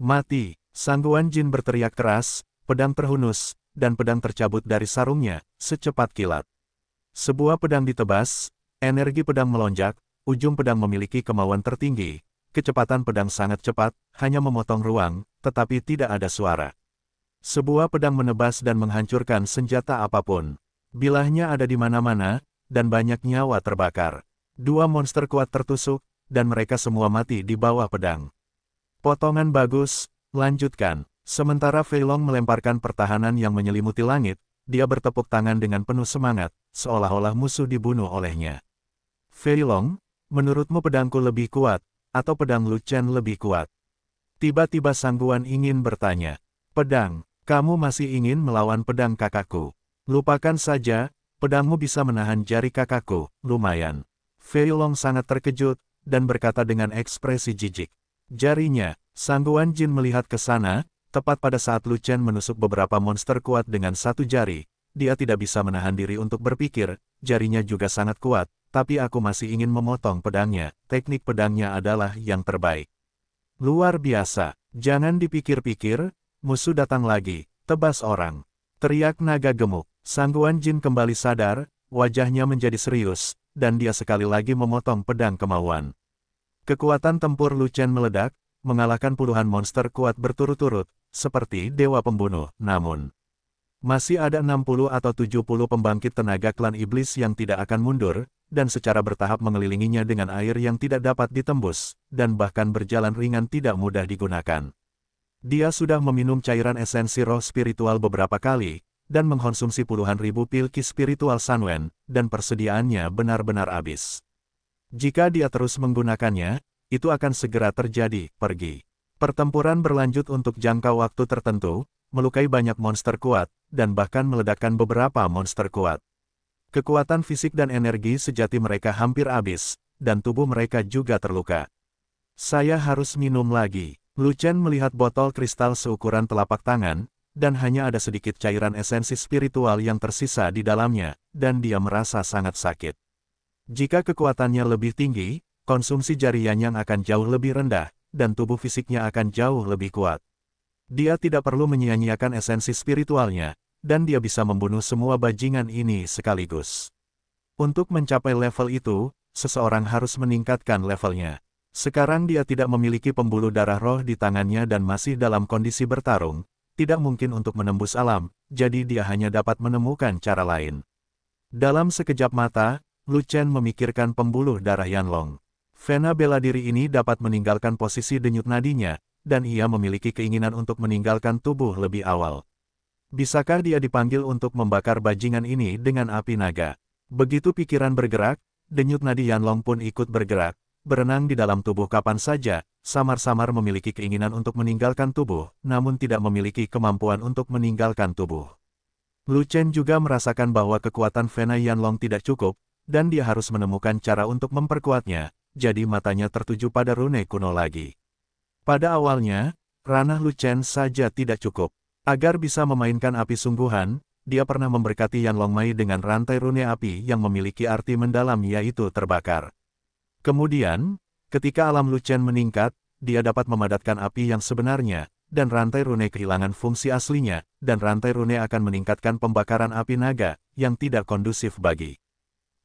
Mati, Sangguan Jin berteriak keras, pedang terhunus, dan pedang tercabut dari sarungnya, secepat kilat. Sebuah pedang ditebas, energi pedang melonjak, ujung pedang memiliki kemauan tertinggi, kecepatan pedang sangat cepat, hanya memotong ruang, tetapi tidak ada suara. Sebuah pedang menebas dan menghancurkan senjata apapun. Bilahnya ada di mana-mana, dan banyak nyawa terbakar. Dua monster kuat tertusuk, dan mereka semua mati di bawah pedang. Potongan bagus, lanjutkan. Sementara Feilong melemparkan pertahanan yang menyelimuti langit, dia bertepuk tangan dengan penuh semangat, seolah-olah musuh dibunuh olehnya. Feilong, menurutmu pedangku lebih kuat, atau pedang Lucian lebih kuat? Tiba-tiba Sangguan ingin bertanya. Pedang, kamu masih ingin melawan pedang kakakku. Lupakan saja, pedangmu bisa menahan jari kakakku, lumayan. Feilong sangat terkejut, dan berkata dengan ekspresi jijik. Jarinya, Sangguan Jin melihat ke sana, tepat pada saat Lu Chen menusuk beberapa monster kuat dengan satu jari, dia tidak bisa menahan diri untuk berpikir, jarinya juga sangat kuat, tapi aku masih ingin memotong pedangnya, teknik pedangnya adalah yang terbaik. Luar biasa, jangan dipikir-pikir, musuh datang lagi, tebas orang. Teriak naga gemuk, Sangguan Jin kembali sadar, wajahnya menjadi serius, dan dia sekali lagi memotong pedang kemauan. Kekuatan tempur Lu meledak, mengalahkan puluhan monster kuat berturut-turut, seperti dewa pembunuh, namun masih ada 60 atau 70 pembangkit tenaga klan iblis yang tidak akan mundur, dan secara bertahap mengelilinginya dengan air yang tidak dapat ditembus, dan bahkan berjalan ringan tidak mudah digunakan. Dia sudah meminum cairan esensi roh spiritual beberapa kali, dan mengkonsumsi puluhan ribu pil ki spiritual Sanwen, dan persediaannya benar-benar habis. Jika dia terus menggunakannya, itu akan segera terjadi, pergi. Pertempuran berlanjut untuk jangka waktu tertentu, melukai banyak monster kuat, dan bahkan meledakkan beberapa monster kuat. Kekuatan fisik dan energi sejati mereka hampir habis, dan tubuh mereka juga terluka. Saya harus minum lagi. Lucian melihat botol kristal seukuran telapak tangan, dan hanya ada sedikit cairan esensi spiritual yang tersisa di dalamnya, dan dia merasa sangat sakit. Jika kekuatannya lebih tinggi, konsumsi jari yang akan jauh lebih rendah, dan tubuh fisiknya akan jauh lebih kuat. Dia tidak perlu menyia-nyiakan esensi spiritualnya, dan dia bisa membunuh semua bajingan ini sekaligus. Untuk mencapai level itu, seseorang harus meningkatkan levelnya. Sekarang dia tidak memiliki pembuluh darah roh di tangannya dan masih dalam kondisi bertarung, tidak mungkin untuk menembus alam, jadi dia hanya dapat menemukan cara lain. Dalam sekejap mata, Lu Chen memikirkan pembuluh darah Yan Long. Vena bela diri ini dapat meninggalkan posisi denyut nadinya, dan ia memiliki keinginan untuk meninggalkan tubuh lebih awal. Bisakah dia dipanggil untuk membakar bajingan ini dengan api naga? Begitu pikiran bergerak, denyut nadi Long pun ikut bergerak, berenang di dalam tubuh kapan saja, samar-samar memiliki keinginan untuk meninggalkan tubuh, namun tidak memiliki kemampuan untuk meninggalkan tubuh. Lu Chen juga merasakan bahwa kekuatan Vena Yan Long tidak cukup, dan dia harus menemukan cara untuk memperkuatnya, jadi matanya tertuju pada rune kuno lagi. Pada awalnya, ranah Lucen saja tidak cukup. Agar bisa memainkan api sungguhan, dia pernah memberkati Yan Longmai dengan rantai rune api yang memiliki arti mendalam yaitu terbakar. Kemudian, ketika alam Lucen meningkat, dia dapat memadatkan api yang sebenarnya, dan rantai rune kehilangan fungsi aslinya, dan rantai rune akan meningkatkan pembakaran api naga, yang tidak kondusif bagi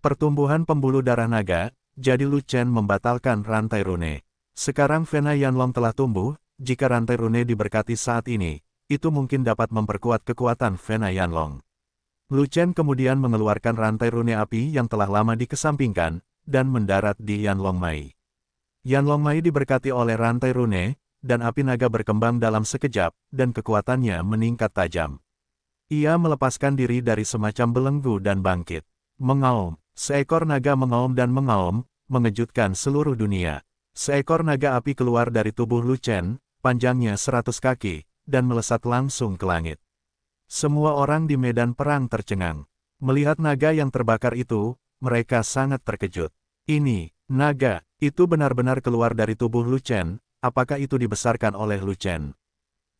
Pertumbuhan pembuluh darah naga, jadi Lu Chen membatalkan rantai rune. Sekarang Vena Yanlong telah tumbuh, jika rantai rune diberkati saat ini, itu mungkin dapat memperkuat kekuatan Vena Yanlong. Lu Chen kemudian mengeluarkan rantai rune api yang telah lama dikesampingkan, dan mendarat di Yanlong Mai. Yanlong Mai diberkati oleh rantai rune, dan api naga berkembang dalam sekejap, dan kekuatannya meningkat tajam. Ia melepaskan diri dari semacam belenggu dan bangkit. Mengaum. Seekor naga mengaum dan mengaum, mengejutkan seluruh dunia. Seekor naga api keluar dari tubuh Lucen, panjangnya seratus kaki, dan melesat langsung ke langit. Semua orang di medan perang tercengang. Melihat naga yang terbakar itu, mereka sangat terkejut. Ini, naga, itu benar-benar keluar dari tubuh Lucen, apakah itu dibesarkan oleh Lucen?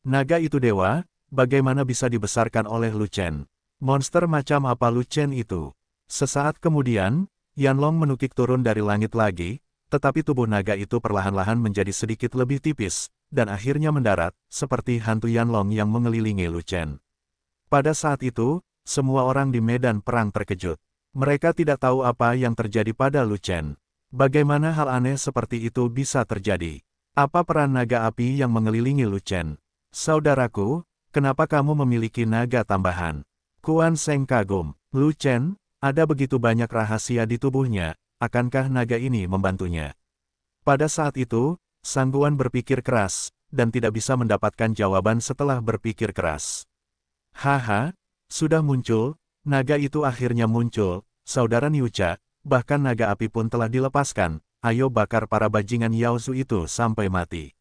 Naga itu dewa, bagaimana bisa dibesarkan oleh Lucen? Monster macam apa Lucen itu? Sesaat kemudian, Yanlong menukik turun dari langit lagi, tetapi tubuh naga itu perlahan-lahan menjadi sedikit lebih tipis, dan akhirnya mendarat, seperti hantu Yanlong yang mengelilingi Lu Chen. Pada saat itu, semua orang di medan perang terkejut. Mereka tidak tahu apa yang terjadi pada Lu Chen. Bagaimana hal aneh seperti itu bisa terjadi? Apa peran naga api yang mengelilingi Lu Chen? Saudaraku, kenapa kamu memiliki naga tambahan? Kuan Seng kagum. Lu Chen, ada begitu banyak rahasia di tubuhnya, akankah naga ini membantunya? Pada saat itu, Sangguan berpikir keras, dan tidak bisa mendapatkan jawaban setelah berpikir keras. Haha, sudah muncul, naga itu akhirnya muncul, saudara Niucha, bahkan naga api pun telah dilepaskan, ayo bakar para bajingan Yaozu itu sampai mati.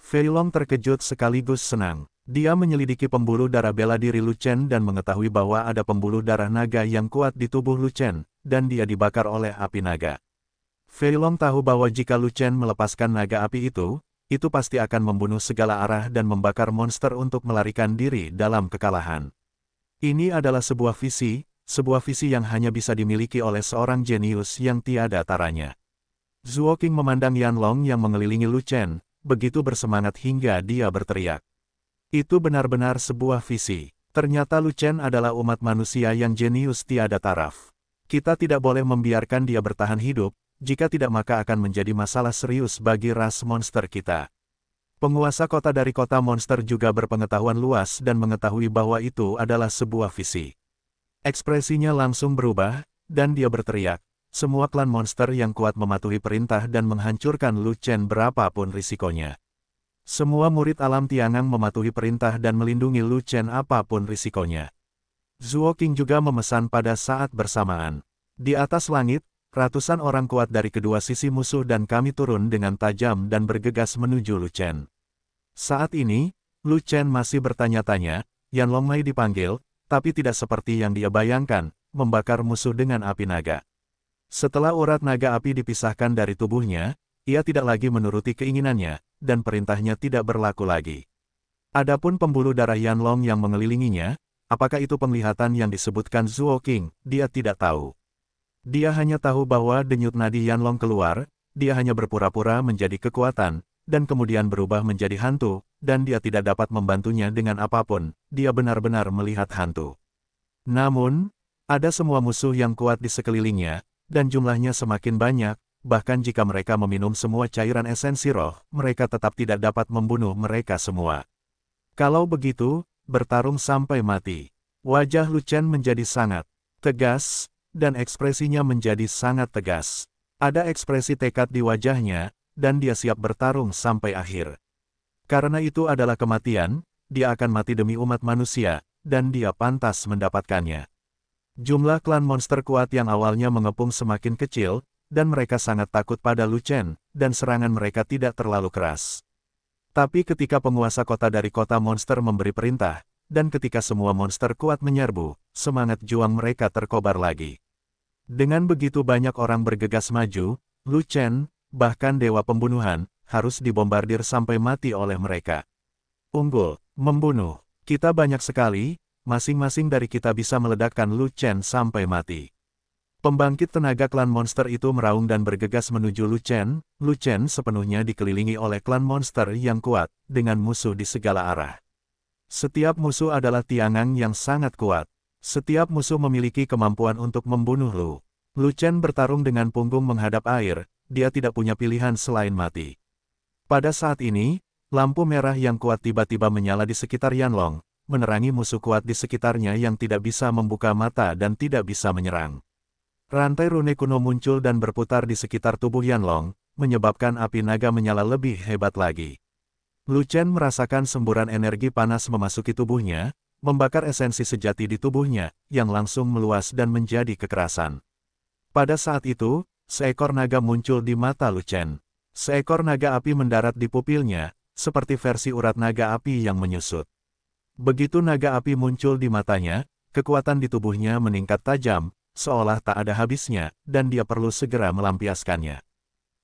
Feilong terkejut sekaligus senang. Dia menyelidiki pembuluh darah bela diri Lucen dan mengetahui bahwa ada pembuluh darah naga yang kuat di tubuh Lucen, dan dia dibakar oleh api naga. Feilong tahu bahwa jika Lucen melepaskan naga api itu, itu pasti akan membunuh segala arah dan membakar monster untuk melarikan diri dalam kekalahan. Ini adalah sebuah visi, sebuah visi yang hanya bisa dimiliki oleh seorang jenius yang tiada taranya. Zuo King memandang Yan Long yang mengelilingi Lucen begitu bersemangat hingga dia berteriak. Itu benar-benar sebuah visi. Ternyata Lucen adalah umat manusia yang jenius tiada taraf. Kita tidak boleh membiarkan dia bertahan hidup, jika tidak maka akan menjadi masalah serius bagi ras monster kita. Penguasa kota dari kota monster juga berpengetahuan luas dan mengetahui bahwa itu adalah sebuah visi. Ekspresinya langsung berubah, dan dia berteriak, semua klan monster yang kuat mematuhi perintah dan menghancurkan Lu Chen berapapun risikonya. Semua murid alam Tiangang mematuhi perintah dan melindungi Lu Chen apapun risikonya. Zhuo King juga memesan pada saat bersamaan. Di atas langit, ratusan orang kuat dari kedua sisi musuh dan kami turun dengan tajam dan bergegas menuju Lu Chen. Saat ini, Lu Chen masih bertanya-tanya, Yan Longmai dipanggil, tapi tidak seperti yang dia bayangkan, membakar musuh dengan api naga. Setelah urat naga api dipisahkan dari tubuhnya, ia tidak lagi menuruti keinginannya, dan perintahnya tidak berlaku lagi. Adapun pembuluh darah Yanlong yang mengelilinginya, apakah itu penglihatan yang disebutkan Zuo King, dia tidak tahu. Dia hanya tahu bahwa denyut nadi Yanlong keluar, dia hanya berpura-pura menjadi kekuatan, dan kemudian berubah menjadi hantu, dan dia tidak dapat membantunya dengan apapun, dia benar-benar melihat hantu. Namun, ada semua musuh yang kuat di sekelilingnya, dan jumlahnya semakin banyak, bahkan jika mereka meminum semua cairan esensi roh, mereka tetap tidak dapat membunuh mereka semua. Kalau begitu, bertarung sampai mati. Wajah Lucian menjadi sangat tegas, dan ekspresinya menjadi sangat tegas. Ada ekspresi tekad di wajahnya, dan dia siap bertarung sampai akhir. Karena itu adalah kematian, dia akan mati demi umat manusia, dan dia pantas mendapatkannya. Jumlah klan monster kuat yang awalnya mengepung semakin kecil, dan mereka sangat takut pada Lu Chen, dan serangan mereka tidak terlalu keras. Tapi ketika penguasa kota dari kota monster memberi perintah, dan ketika semua monster kuat menyerbu, semangat juang mereka terkobar lagi. Dengan begitu banyak orang bergegas maju, Lu Chen, bahkan dewa pembunuhan, harus dibombardir sampai mati oleh mereka. Unggul, membunuh, kita banyak sekali, masing-masing dari kita bisa meledakkan Lu Chen sampai mati. Pembangkit tenaga klan monster itu meraung dan bergegas menuju Lu Chen. Lu Chen sepenuhnya dikelilingi oleh klan monster yang kuat, dengan musuh di segala arah. Setiap musuh adalah tiangang yang sangat kuat. Setiap musuh memiliki kemampuan untuk membunuh Lu. Lu Chen bertarung dengan punggung menghadap air, dia tidak punya pilihan selain mati. Pada saat ini, lampu merah yang kuat tiba-tiba menyala di sekitar Yanlong, menerangi musuh kuat di sekitarnya yang tidak bisa membuka mata dan tidak bisa menyerang. Rantai rune kuno muncul dan berputar di sekitar tubuh Yanlong, menyebabkan api naga menyala lebih hebat lagi. Lu Chen merasakan semburan energi panas memasuki tubuhnya, membakar esensi sejati di tubuhnya, yang langsung meluas dan menjadi kekerasan. Pada saat itu, seekor naga muncul di mata Lu Chen. Seekor naga api mendarat di pupilnya, seperti versi urat naga api yang menyusut. Begitu naga api muncul di matanya, kekuatan di tubuhnya meningkat tajam, seolah tak ada habisnya, dan dia perlu segera melampiaskannya.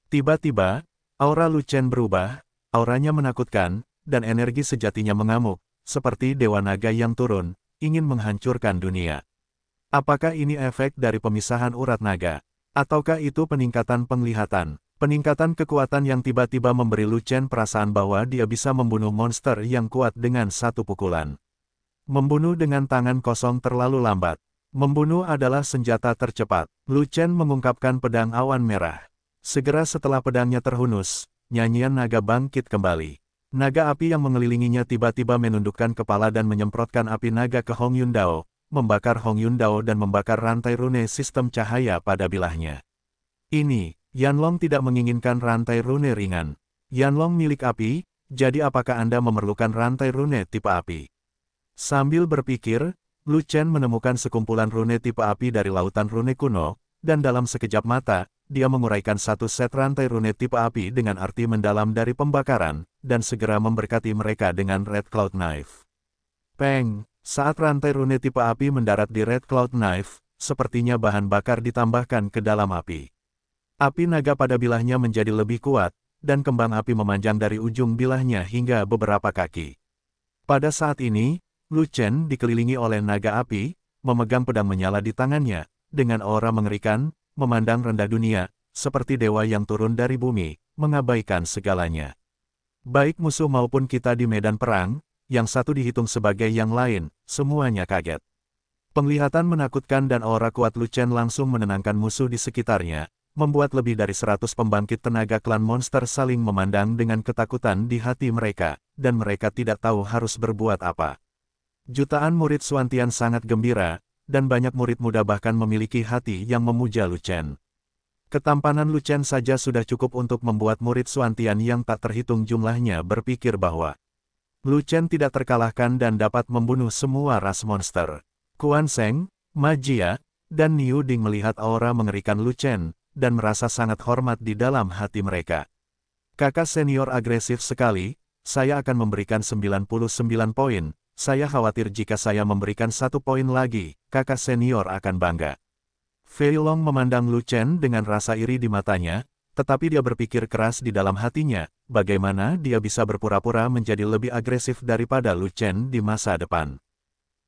Tiba-tiba, aura Lucen berubah, auranya menakutkan, dan energi sejatinya mengamuk, seperti dewa naga yang turun, ingin menghancurkan dunia. Apakah ini efek dari pemisahan urat naga? Ataukah itu peningkatan penglihatan? Peningkatan kekuatan yang tiba-tiba memberi Lucen perasaan bahwa dia bisa membunuh monster yang kuat dengan satu pukulan. Membunuh dengan tangan kosong terlalu lambat. Membunuh adalah senjata tercepat. Lucen mengungkapkan pedang awan merah. Segera setelah pedangnya terhunus, nyanyian naga bangkit kembali. Naga api yang mengelilinginya tiba-tiba menundukkan kepala dan menyemprotkan api naga ke Hong Yun Dao, membakar Hong Yun Dao dan membakar rantai rune sistem cahaya pada bilahnya. Ini, Yanlong tidak menginginkan rantai rune ringan. Yanlong milik api, jadi apakah Anda memerlukan rantai rune tipe api? Sambil berpikir, Lu Chen menemukan sekumpulan rune tipe api dari lautan rune kuno, dan dalam sekejap mata, dia menguraikan satu set rantai rune tipe api dengan arti mendalam dari pembakaran, dan segera memberkati mereka dengan Red Cloud Knife. Peng, saat rantai rune tipe api mendarat di Red Cloud Knife, sepertinya bahan bakar ditambahkan ke dalam api. Api naga pada bilahnya menjadi lebih kuat, dan kembang api memanjang dari ujung bilahnya hingga beberapa kaki. Pada saat ini, Lu Chen dikelilingi oleh naga api, memegang pedang menyala di tangannya, dengan aura mengerikan, memandang rendah dunia, seperti dewa yang turun dari bumi, mengabaikan segalanya. Baik musuh maupun kita di medan perang, yang satu dihitung sebagai yang lain, semuanya kaget. Penglihatan menakutkan dan aura kuat Lu Chen langsung menenangkan musuh di sekitarnya, membuat lebih dari seratus pembangkit tenaga klan monster saling memandang dengan ketakutan di hati mereka, dan mereka tidak tahu harus berbuat apa. Jutaan murid Suantian sangat gembira, dan banyak murid muda bahkan memiliki hati yang memuja Lucen. Ketampanan Lucen saja sudah cukup untuk membuat murid Suantian yang tak terhitung jumlahnya berpikir bahwa Lucen tidak terkalahkan dan dapat membunuh semua ras monster. Kuan Seng, Majia, dan Niu Ding melihat aura mengerikan Lucen, dan merasa sangat hormat di dalam hati mereka. Kakak senior agresif sekali, saya akan memberikan 99 poin, saya khawatir jika saya memberikan satu poin lagi, kakak senior akan bangga. Fei Long memandang Lu Chen dengan rasa iri di matanya, tetapi dia berpikir keras di dalam hatinya, bagaimana dia bisa berpura-pura menjadi lebih agresif daripada Lu Chen di masa depan.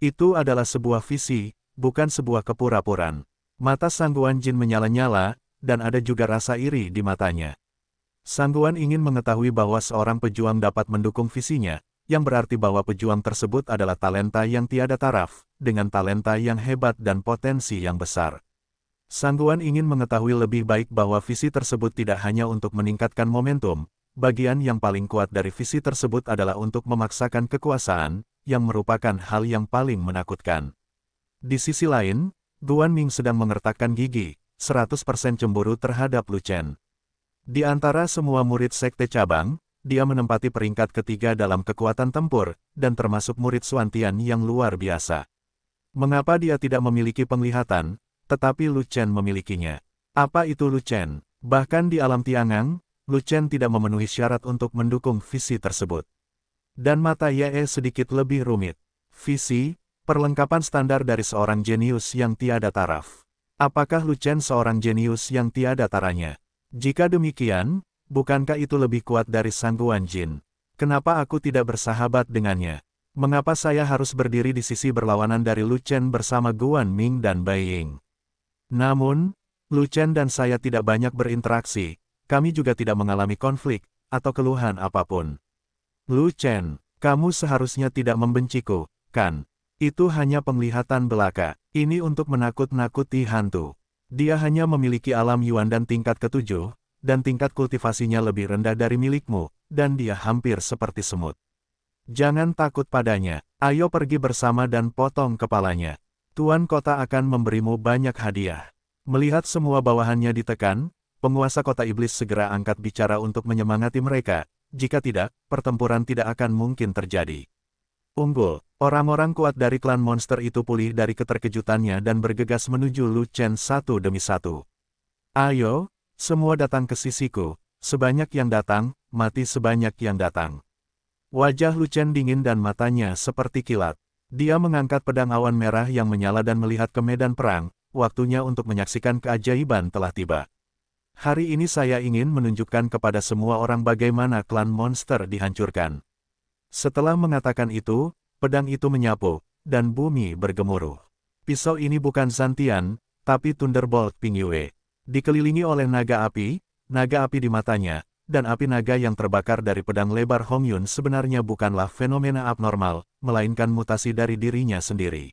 Itu adalah sebuah visi, bukan sebuah kepura-puran. Mata Sangguan Jin menyala-nyala, dan ada juga rasa iri di matanya. Sangguan ingin mengetahui bahwa seorang pejuang dapat mendukung visinya, yang berarti bahwa pejuang tersebut adalah talenta yang tiada taraf, dengan talenta yang hebat dan potensi yang besar. Sangguan ingin mengetahui lebih baik bahwa visi tersebut tidak hanya untuk meningkatkan momentum, bagian yang paling kuat dari visi tersebut adalah untuk memaksakan kekuasaan, yang merupakan hal yang paling menakutkan. Di sisi lain, Guan Ming sedang mengertakkan gigi, 100% cemburu terhadap Luchen. Di antara semua murid sekte cabang, dia menempati peringkat ketiga dalam kekuatan tempur, dan termasuk murid Suantian yang luar biasa. Mengapa dia tidak memiliki penglihatan, tetapi Luchen memilikinya? Apa itu Luchen? Bahkan di alam Tiangang, Luchen tidak memenuhi syarat untuk mendukung visi tersebut. Dan mata Yae sedikit lebih rumit. Visi, perlengkapan standar dari seorang jenius yang tiada taraf. Apakah Luchen seorang jenius yang tiada taranya? Jika demikian, bukankah itu lebih kuat dari Sang Guan jin? Kenapa aku tidak bersahabat dengannya? Mengapa saya harus berdiri di sisi berlawanan dari Luchen bersama Guan Ming dan Bai Ying? Namun, Luchen dan saya tidak banyak berinteraksi, kami juga tidak mengalami konflik, atau keluhan apapun. Luchen, kamu seharusnya tidak membenciku, kan? Itu hanya penglihatan belaka. Ini untuk menakut-nakuti hantu. Dia hanya memiliki alam Yuan dan tingkat ketujuh, dan tingkat kultivasinya lebih rendah dari milikmu, dan dia hampir seperti semut. Jangan takut padanya, ayo pergi bersama dan potong kepalanya. Tuan kota akan memberimu banyak hadiah. Melihat semua bawahannya ditekan, penguasa kota iblis segera angkat bicara untuk menyemangati mereka, jika tidak, pertempuran tidak akan mungkin terjadi. Unggul. Orang-orang kuat dari klan monster itu pulih dari keterkejutannya dan bergegas menuju Lu Chen satu demi satu. Ayo, semua datang ke sisiku, sebanyak yang datang, mati sebanyak yang datang. Wajah Lu Chen dingin dan matanya seperti kilat. Dia mengangkat pedang awan merah yang menyala dan melihat ke medan perang, waktunya untuk menyaksikan keajaiban telah tiba. Hari ini saya ingin menunjukkan kepada semua orang bagaimana klan monster dihancurkan. Setelah mengatakan itu, pedang itu menyapu, dan bumi bergemuruh. Pisau ini bukan Santian, tapi Thunderbolt Pingyue. Dikelilingi oleh naga api, naga api di matanya, dan api naga yang terbakar dari pedang lebar Hong Yun sebenarnya bukanlah fenomena abnormal, melainkan mutasi dari dirinya sendiri.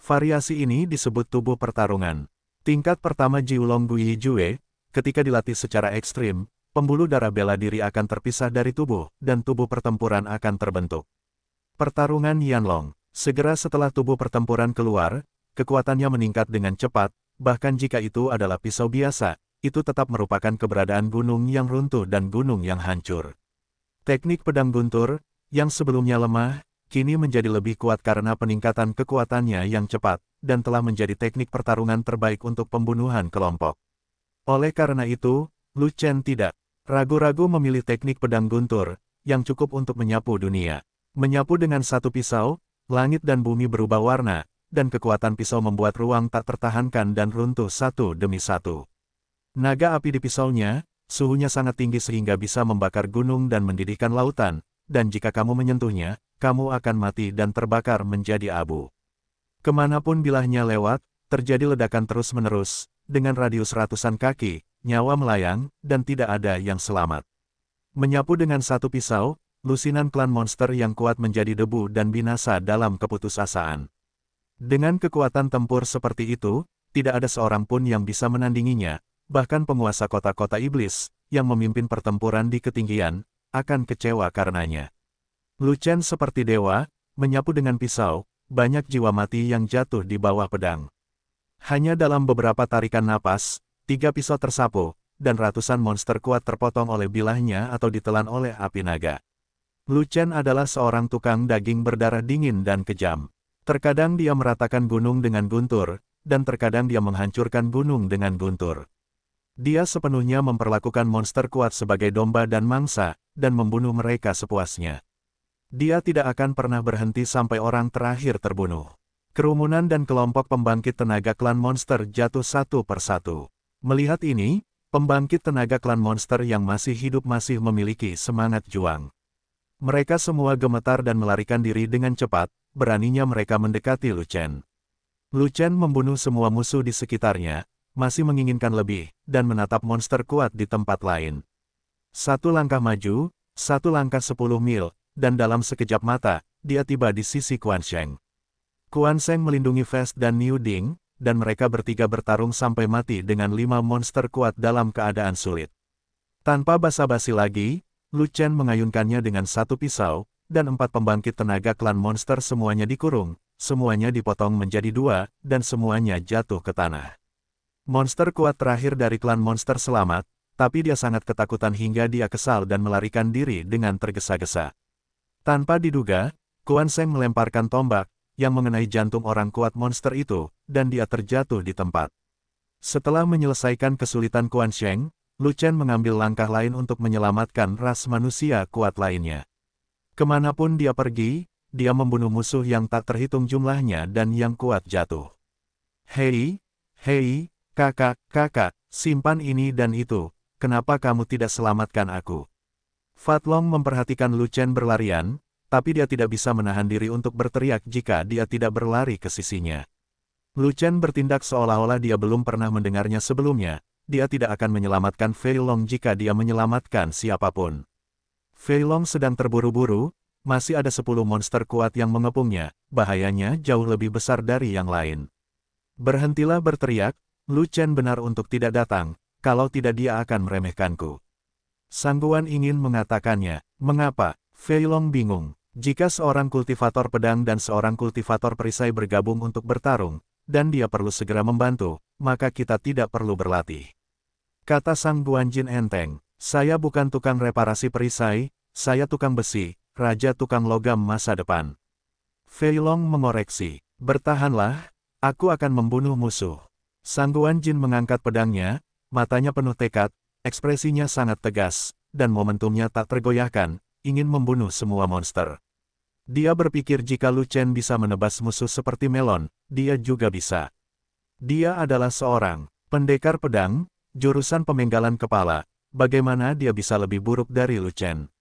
Variasi ini disebut tubuh pertarungan. Tingkat pertama Jiulong Guyi Jue, ketika dilatih secara ekstrim, pembuluh darah bela diri akan terpisah dari tubuh, dan tubuh pertempuran akan terbentuk. Pertarungan Yanlong Segera setelah tubuh pertempuran keluar, kekuatannya meningkat dengan cepat, bahkan jika itu adalah pisau biasa, itu tetap merupakan keberadaan gunung yang runtuh dan gunung yang hancur. Teknik pedang guntur, yang sebelumnya lemah, kini menjadi lebih kuat karena peningkatan kekuatannya yang cepat, dan telah menjadi teknik pertarungan terbaik untuk pembunuhan kelompok. Oleh karena itu, Lu Chen tidak Ragu-ragu memilih teknik pedang guntur, yang cukup untuk menyapu dunia. Menyapu dengan satu pisau, langit dan bumi berubah warna, dan kekuatan pisau membuat ruang tak tertahankan dan runtuh satu demi satu. Naga api di pisaunya, suhunya sangat tinggi sehingga bisa membakar gunung dan mendidihkan lautan, dan jika kamu menyentuhnya, kamu akan mati dan terbakar menjadi abu. Kemanapun bilahnya lewat, terjadi ledakan terus-menerus, dengan radius ratusan kaki, nyawa melayang, dan tidak ada yang selamat. Menyapu dengan satu pisau, lusinan klan monster yang kuat menjadi debu dan binasa dalam keputusasaan. Dengan kekuatan tempur seperti itu, tidak ada seorang pun yang bisa menandinginya, bahkan penguasa kota-kota iblis, yang memimpin pertempuran di ketinggian, akan kecewa karenanya. Lucen seperti dewa, menyapu dengan pisau, banyak jiwa mati yang jatuh di bawah pedang. Hanya dalam beberapa tarikan napas, tiga pisau tersapu, dan ratusan monster kuat terpotong oleh bilahnya atau ditelan oleh api naga. Lucan adalah seorang tukang daging berdarah dingin dan kejam. Terkadang dia meratakan gunung dengan guntur, dan terkadang dia menghancurkan gunung dengan guntur. Dia sepenuhnya memperlakukan monster kuat sebagai domba dan mangsa, dan membunuh mereka sepuasnya. Dia tidak akan pernah berhenti sampai orang terakhir terbunuh. Kerumunan dan kelompok pembangkit tenaga klan monster jatuh satu persatu. Melihat ini, pembangkit tenaga klan monster yang masih hidup masih memiliki semangat juang. Mereka semua gemetar dan melarikan diri dengan cepat, beraninya mereka mendekati Lu Chen? Lu Chen membunuh semua musuh di sekitarnya, masih menginginkan lebih, dan menatap monster kuat di tempat lain. Satu langkah maju, satu langkah sepuluh mil, dan dalam sekejap mata, dia tiba di sisi Kuan Sheng. Kuan Sheng melindungi Fest dan New Ding, dan mereka bertiga bertarung sampai mati dengan lima monster kuat dalam keadaan sulit. Tanpa basa-basi lagi, Lu Chen mengayunkannya dengan satu pisau, dan empat pembangkit tenaga klan monster semuanya dikurung, semuanya dipotong menjadi dua, dan semuanya jatuh ke tanah. Monster kuat terakhir dari klan monster selamat, tapi dia sangat ketakutan hingga dia kesal dan melarikan diri dengan tergesa-gesa. Tanpa diduga, Kuan Seng melemparkan tombak, yang mengenai jantung orang kuat monster itu, dan dia terjatuh di tempat. Setelah menyelesaikan kesulitan Kuan Sheng, Lu Chen mengambil langkah lain untuk menyelamatkan ras manusia kuat lainnya. Kemanapun dia pergi, dia membunuh musuh yang tak terhitung jumlahnya dan yang kuat jatuh. Hei, hei, kakak, kakak, simpan ini dan itu, kenapa kamu tidak selamatkan aku? Fatlong memperhatikan Lu Chen berlarian, tapi dia tidak bisa menahan diri untuk berteriak jika dia tidak berlari ke sisinya. Lucen bertindak seolah-olah dia belum pernah mendengarnya sebelumnya, dia tidak akan menyelamatkan Fei Long jika dia menyelamatkan siapapun. Fei Long sedang terburu-buru, masih ada sepuluh monster kuat yang mengepungnya, bahayanya jauh lebih besar dari yang lain. Berhentilah berteriak, Lu Chen benar untuk tidak datang, kalau tidak dia akan meremehkanku. Sangguan ingin mengatakannya, mengapa, Fei Long bingung. Jika seorang kultivator pedang dan seorang kultivator perisai bergabung untuk bertarung, dan dia perlu segera membantu, maka kita tidak perlu berlatih. Kata Sang Guanjin enteng, saya bukan tukang reparasi perisai, saya tukang besi, raja tukang logam masa depan. Fei Long mengoreksi, bertahanlah, aku akan membunuh musuh. Sang Guanjin mengangkat pedangnya, matanya penuh tekad, ekspresinya sangat tegas, dan momentumnya tak tergoyahkan, ingin membunuh semua monster. Dia berpikir jika Lu Chen bisa menebas musuh seperti melon, dia juga bisa. Dia adalah seorang pendekar pedang, jurusan pemenggalan kepala, bagaimana dia bisa lebih buruk dari Lu Chen.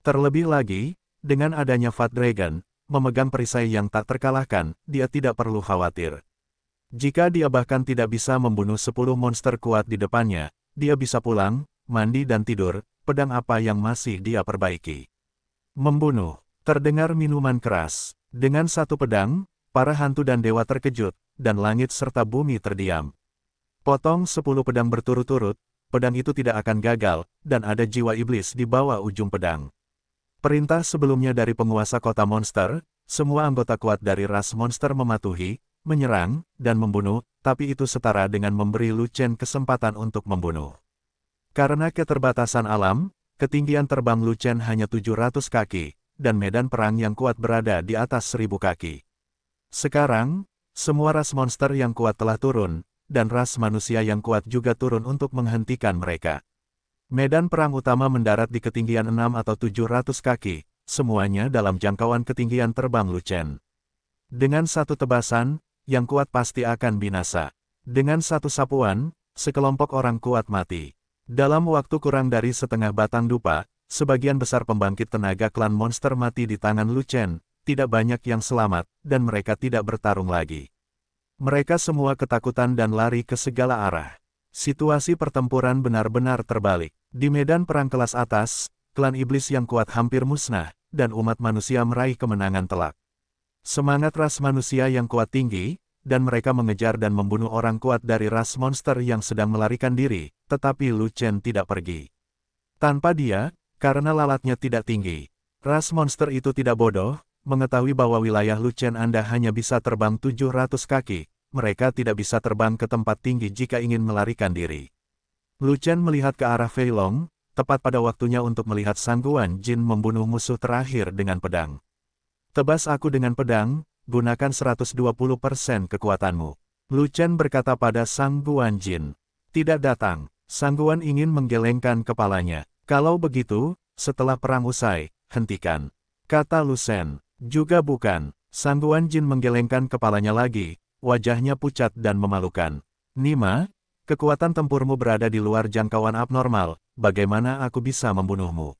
Terlebih lagi, dengan adanya Fat Dragon, memegang perisai yang tak terkalahkan, dia tidak perlu khawatir. Jika dia bahkan tidak bisa membunuh 10 monster kuat di depannya, dia bisa pulang, mandi dan tidur, pedang apa yang masih dia perbaiki. Membunuh Terdengar minuman keras. Dengan satu pedang, para hantu dan dewa terkejut, dan langit serta bumi terdiam. Potong sepuluh pedang berturut-turut, pedang itu tidak akan gagal, dan ada jiwa iblis di bawah ujung pedang. Perintah sebelumnya dari penguasa kota monster, semua anggota kuat dari ras monster mematuhi, menyerang, dan membunuh, tapi itu setara dengan memberi Lucen kesempatan untuk membunuh. Karena keterbatasan alam, ketinggian terbang Lucen hanya hanya 700 kaki, dan medan perang yang kuat berada di atas seribu kaki. Sekarang, semua ras monster yang kuat telah turun, dan ras manusia yang kuat juga turun untuk menghentikan mereka. Medan perang utama mendarat di ketinggian 6 atau 700 kaki, semuanya dalam jangkauan ketinggian terbang Lucen. Dengan satu tebasan, yang kuat pasti akan binasa. Dengan satu sapuan, sekelompok orang kuat mati. Dalam waktu kurang dari setengah batang dupa, Sebagian besar pembangkit tenaga klan monster mati di tangan Lu Chen, tidak banyak yang selamat, dan mereka tidak bertarung lagi. Mereka semua ketakutan dan lari ke segala arah. Situasi pertempuran benar-benar terbalik. Di medan perang kelas atas, klan iblis yang kuat hampir musnah, dan umat manusia meraih kemenangan telak. Semangat ras manusia yang kuat tinggi, dan mereka mengejar dan membunuh orang kuat dari ras monster yang sedang melarikan diri, tetapi Lu Chen tidak pergi. Tanpa dia, karena lalatnya tidak tinggi, ras monster itu tidak bodoh, mengetahui bahwa wilayah Lucen Anda hanya bisa terbang 700 kaki, mereka tidak bisa terbang ke tempat tinggi jika ingin melarikan diri. Lucen melihat ke arah Feilong, tepat pada waktunya untuk melihat sangguan jin membunuh musuh terakhir dengan pedang. Tebas aku dengan pedang, gunakan 120% kekuatanmu. Lucian berkata pada Sangguan Jin. Tidak datang, Sangguan ingin menggelengkan kepalanya. Kalau begitu, setelah perang usai, hentikan. Kata Lusen, juga bukan. Sangguan Jin menggelengkan kepalanya lagi, wajahnya pucat dan memalukan. Nima, kekuatan tempurmu berada di luar jangkauan abnormal, bagaimana aku bisa membunuhmu?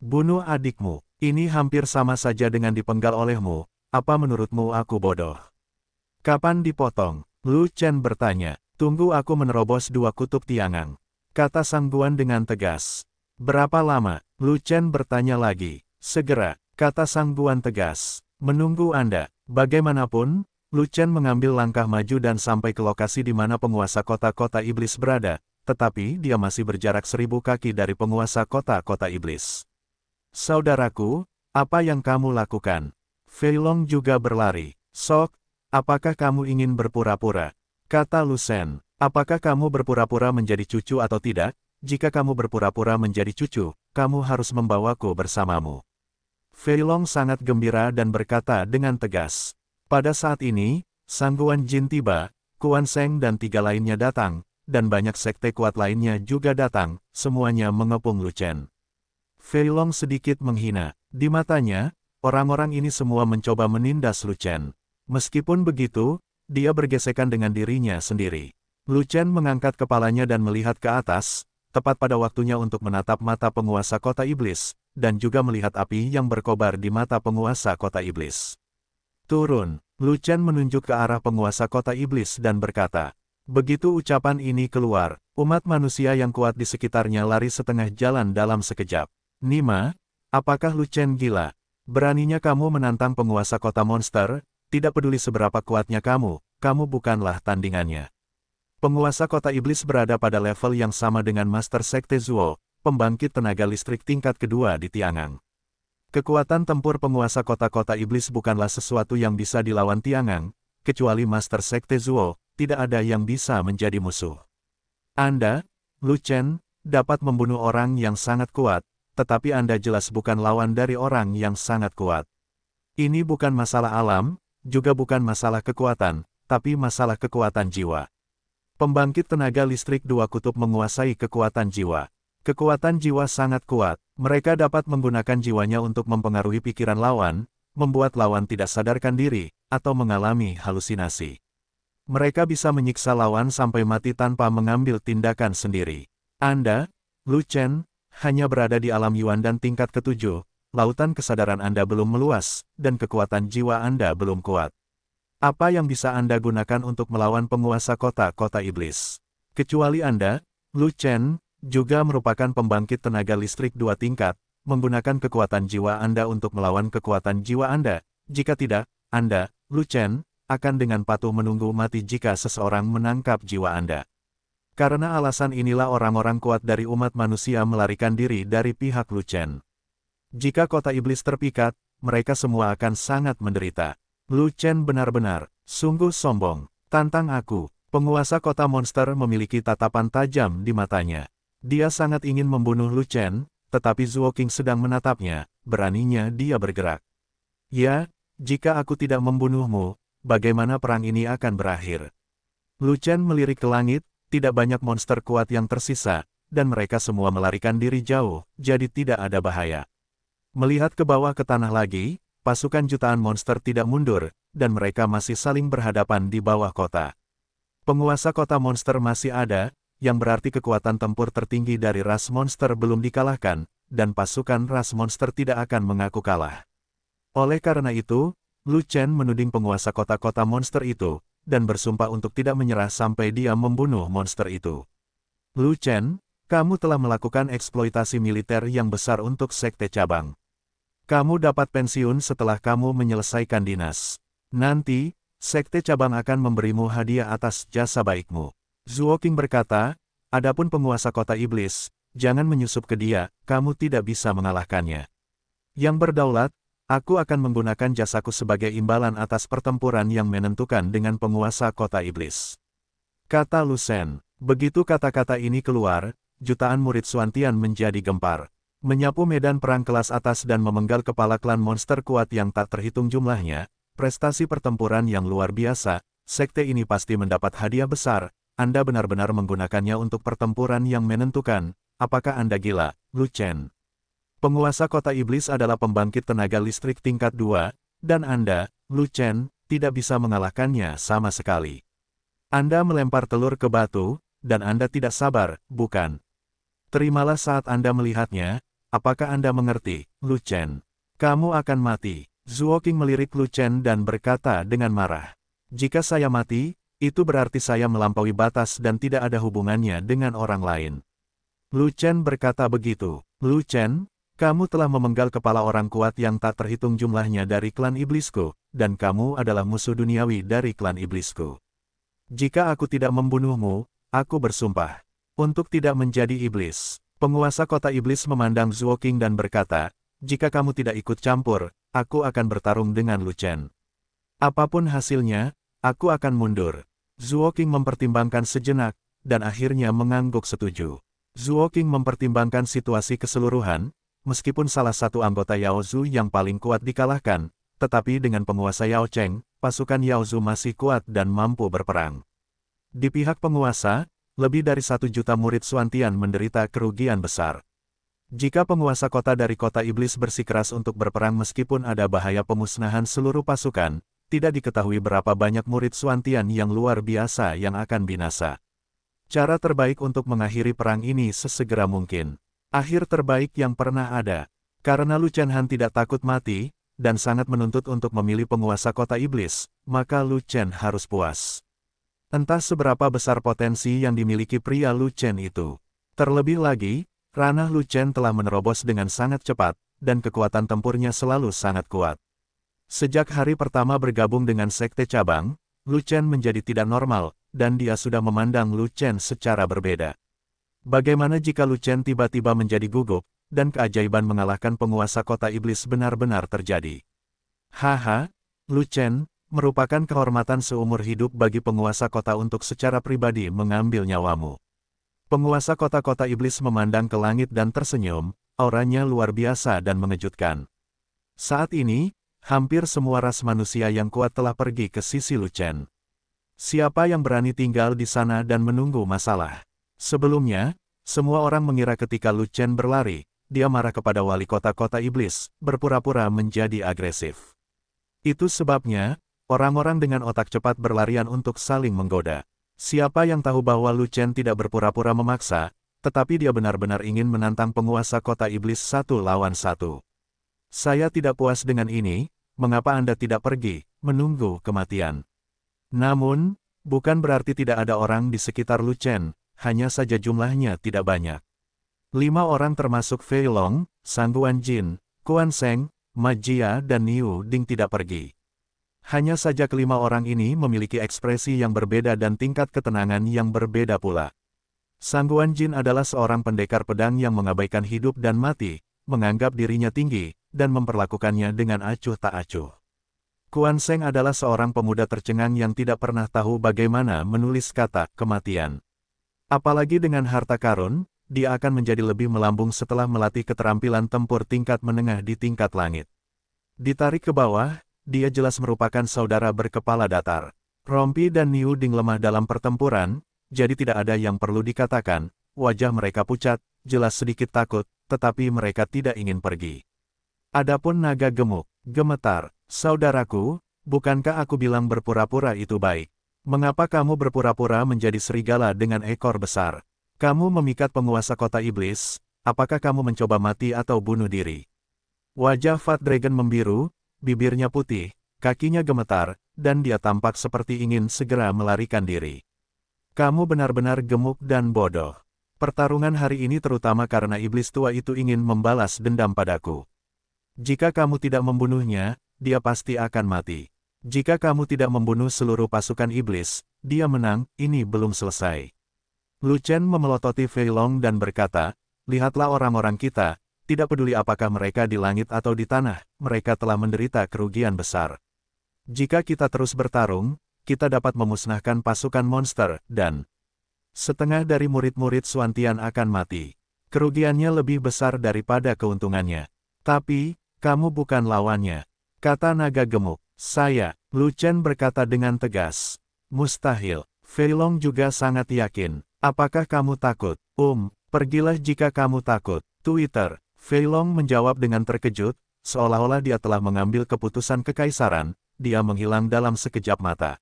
Bunuh adikmu, ini hampir sama saja dengan dipenggal olehmu, apa menurutmu aku bodoh? Kapan dipotong? Lu Chen bertanya, tunggu aku menerobos dua kutub tiangang. Kata Sangguan dengan tegas. Berapa lama? Lu Chen bertanya lagi. Segera, kata Sang Guan tegas. Menunggu Anda. Bagaimanapun, Lu Chen mengambil langkah maju dan sampai ke lokasi di mana penguasa kota-kota iblis berada, tetapi dia masih berjarak seribu kaki dari penguasa kota-kota iblis. Saudaraku, apa yang kamu lakukan? Long juga berlari. Sok, apakah kamu ingin berpura-pura? Kata Lu Chen, apakah kamu berpura-pura menjadi cucu atau tidak? jika kamu berpura-pura menjadi cucu, kamu harus membawaku bersamamu. Feilong sangat gembira dan berkata dengan tegas. Pada saat ini, Sangguan Jin tiba, Kuan Seng dan tiga lainnya datang, dan banyak sekte kuat lainnya juga datang, semuanya mengepung Lu Lucen. Feilong sedikit menghina. Di matanya, orang-orang ini semua mencoba menindas Lu Chen. Meskipun begitu, dia bergesekan dengan dirinya sendiri. Lu Chen mengangkat kepalanya dan melihat ke atas, tepat pada waktunya untuk menatap mata penguasa kota iblis, dan juga melihat api yang berkobar di mata penguasa kota iblis. Turun, Lucian menunjuk ke arah penguasa kota iblis dan berkata, Begitu ucapan ini keluar, umat manusia yang kuat di sekitarnya lari setengah jalan dalam sekejap. Nima, apakah Lucian gila? Beraninya kamu menantang penguasa kota monster, tidak peduli seberapa kuatnya kamu, kamu bukanlah tandingannya. Penguasa kota iblis berada pada level yang sama dengan Master Sekte Zuo, pembangkit tenaga listrik tingkat kedua di Tiangang. Kekuatan tempur penguasa kota-kota iblis bukanlah sesuatu yang bisa dilawan Tiangang, kecuali Master Sekte Zuo, tidak ada yang bisa menjadi musuh. Anda, Lu Chen, dapat membunuh orang yang sangat kuat, tetapi Anda jelas bukan lawan dari orang yang sangat kuat. Ini bukan masalah alam, juga bukan masalah kekuatan, tapi masalah kekuatan jiwa. Pembangkit tenaga listrik dua kutub menguasai kekuatan jiwa. Kekuatan jiwa sangat kuat, mereka dapat menggunakan jiwanya untuk mempengaruhi pikiran lawan, membuat lawan tidak sadarkan diri, atau mengalami halusinasi. Mereka bisa menyiksa lawan sampai mati tanpa mengambil tindakan sendiri. Anda, Lu Chen, hanya berada di alam Yuan dan tingkat ketujuh, lautan kesadaran Anda belum meluas, dan kekuatan jiwa Anda belum kuat. Apa yang bisa Anda gunakan untuk melawan penguasa kota-kota iblis? Kecuali Anda, Lu Chen, juga merupakan pembangkit tenaga listrik dua tingkat, menggunakan kekuatan jiwa Anda untuk melawan kekuatan jiwa Anda. Jika tidak, Anda, Lu Chen, akan dengan patuh menunggu mati jika seseorang menangkap jiwa Anda. Karena alasan inilah orang-orang kuat dari umat manusia melarikan diri dari pihak Lu Chen. Jika kota iblis terpikat, mereka semua akan sangat menderita. Lu Chen benar-benar, sungguh sombong, tantang aku. Penguasa kota monster memiliki tatapan tajam di matanya. Dia sangat ingin membunuh Lu Chen, tetapi Zhuo King sedang menatapnya, beraninya dia bergerak. Ya, jika aku tidak membunuhmu, bagaimana perang ini akan berakhir? Lu Chen melirik ke langit, tidak banyak monster kuat yang tersisa, dan mereka semua melarikan diri jauh, jadi tidak ada bahaya. Melihat ke bawah ke tanah lagi, pasukan jutaan monster tidak mundur, dan mereka masih saling berhadapan di bawah kota. Penguasa kota monster masih ada, yang berarti kekuatan tempur tertinggi dari ras monster belum dikalahkan, dan pasukan ras monster tidak akan mengaku kalah. Oleh karena itu, Lu Chen menuding penguasa kota-kota monster itu, dan bersumpah untuk tidak menyerah sampai dia membunuh monster itu. Lu Chen, kamu telah melakukan eksploitasi militer yang besar untuk sekte cabang. Kamu dapat pensiun setelah kamu menyelesaikan dinas. Nanti, sekte cabang akan memberimu hadiah atas jasa baikmu. Zuoking berkata, Adapun penguasa kota iblis, jangan menyusup ke dia, kamu tidak bisa mengalahkannya. Yang berdaulat, aku akan menggunakan jasaku sebagai imbalan atas pertempuran yang menentukan dengan penguasa kota iblis. Kata Lusen. Begitu kata-kata ini keluar, jutaan murid Suantian menjadi gempar. Menyapu medan perang kelas atas dan memenggal kepala klan monster kuat yang tak terhitung jumlahnya, prestasi pertempuran yang luar biasa, sekte ini pasti mendapat hadiah besar, Anda benar-benar menggunakannya untuk pertempuran yang menentukan, apakah Anda gila, Lu Chen. Penguasa kota iblis adalah pembangkit tenaga listrik tingkat 2, dan Anda, Lu Chen, tidak bisa mengalahkannya sama sekali. Anda melempar telur ke batu, dan Anda tidak sabar, bukan? Terimalah saat Anda melihatnya, Apakah Anda mengerti, Lu Chen? Kamu akan mati. Zhuoking melirik Lu Chen dan berkata dengan marah. Jika saya mati, itu berarti saya melampaui batas dan tidak ada hubungannya dengan orang lain. Lu Chen berkata begitu. Lu Chen, kamu telah memenggal kepala orang kuat yang tak terhitung jumlahnya dari klan iblisku, dan kamu adalah musuh duniawi dari klan iblisku. Jika aku tidak membunuhmu, aku bersumpah untuk tidak menjadi iblis. Penguasa kota iblis memandang Zuo King dan berkata, jika kamu tidak ikut campur, aku akan bertarung dengan Lu Chen. Apapun hasilnya, aku akan mundur. Zuo King mempertimbangkan sejenak, dan akhirnya mengangguk setuju. Zuo King mempertimbangkan situasi keseluruhan, meskipun salah satu anggota Yao Zhu yang paling kuat dikalahkan, tetapi dengan penguasa Yao Cheng, pasukan Yao Zhu masih kuat dan mampu berperang. Di pihak penguasa, lebih dari satu juta murid Suantian menderita kerugian besar. Jika penguasa kota dari kota iblis bersikeras untuk berperang meskipun ada bahaya pemusnahan seluruh pasukan, tidak diketahui berapa banyak murid Suantian yang luar biasa yang akan binasa. Cara terbaik untuk mengakhiri perang ini sesegera mungkin. Akhir terbaik yang pernah ada. Karena Lu Chenhan tidak takut mati, dan sangat menuntut untuk memilih penguasa kota iblis, maka Lu Chen harus puas. Entah seberapa besar potensi yang dimiliki pria Lu Chen itu. Terlebih lagi, ranah Lu Chen telah menerobos dengan sangat cepat, dan kekuatan tempurnya selalu sangat kuat. Sejak hari pertama bergabung dengan sekte cabang, Lu Chen menjadi tidak normal, dan dia sudah memandang Lu Chen secara berbeda. Bagaimana jika Lu Chen tiba-tiba menjadi gugup, dan keajaiban mengalahkan penguasa kota iblis benar-benar terjadi? Haha, Lu Chen, merupakan kehormatan seumur hidup bagi penguasa kota untuk secara pribadi mengambil nyawamu. Penguasa kota-kota iblis memandang ke langit dan tersenyum, auranya luar biasa dan mengejutkan. Saat ini, hampir semua ras manusia yang kuat telah pergi ke sisi Lucen. Siapa yang berani tinggal di sana dan menunggu masalah? Sebelumnya, semua orang mengira ketika Lucen berlari, dia marah kepada wali kota-kota iblis, berpura-pura menjadi agresif. Itu sebabnya, Orang-orang dengan otak cepat berlarian untuk saling menggoda. Siapa yang tahu bahwa Lu Chen tidak berpura-pura memaksa, tetapi dia benar-benar ingin menantang penguasa kota iblis satu lawan satu. Saya tidak puas dengan ini, mengapa Anda tidak pergi, menunggu kematian. Namun, bukan berarti tidak ada orang di sekitar Lu Chen, hanya saja jumlahnya tidak banyak. Lima orang termasuk Fei Long, Sang Jin, Kuan Seng, Majia dan Niu Ding tidak pergi. Hanya saja kelima orang ini memiliki ekspresi yang berbeda dan tingkat ketenangan yang berbeda pula. Sangguan Jin adalah seorang pendekar pedang yang mengabaikan hidup dan mati, menganggap dirinya tinggi, dan memperlakukannya dengan acuh tak acuh. Kuan Seng adalah seorang pemuda tercengang yang tidak pernah tahu bagaimana menulis kata kematian. Apalagi dengan harta karun, dia akan menjadi lebih melambung setelah melatih keterampilan tempur tingkat menengah di tingkat langit. Ditarik ke bawah, dia jelas merupakan saudara berkepala datar. Rompi dan Niu Ding lemah dalam pertempuran, jadi tidak ada yang perlu dikatakan, wajah mereka pucat, jelas sedikit takut, tetapi mereka tidak ingin pergi. Adapun naga gemuk, gemetar, saudaraku, bukankah aku bilang berpura-pura itu baik? Mengapa kamu berpura-pura menjadi serigala dengan ekor besar? Kamu memikat penguasa kota iblis, apakah kamu mencoba mati atau bunuh diri? Wajah Fat Dragon membiru, bibirnya putih, kakinya gemetar, dan dia tampak seperti ingin segera melarikan diri. Kamu benar-benar gemuk dan bodoh. Pertarungan hari ini terutama karena iblis tua itu ingin membalas dendam padaku. Jika kamu tidak membunuhnya, dia pasti akan mati. Jika kamu tidak membunuh seluruh pasukan iblis, dia menang, ini belum selesai. Lu Chen memelototi Fei Long dan berkata, Lihatlah orang-orang kita, tidak peduli apakah mereka di langit atau di tanah, mereka telah menderita kerugian besar. Jika kita terus bertarung, kita dapat memusnahkan pasukan monster, dan setengah dari murid-murid Suantian akan mati. Kerugiannya lebih besar daripada keuntungannya. Tapi, kamu bukan lawannya. Kata naga gemuk. Saya, Lu Chen berkata dengan tegas. Mustahil. Fei Long juga sangat yakin. Apakah kamu takut? Um, pergilah jika kamu takut. Twitter, Fei Long menjawab dengan terkejut, seolah-olah dia telah mengambil keputusan kekaisaran, dia menghilang dalam sekejap mata.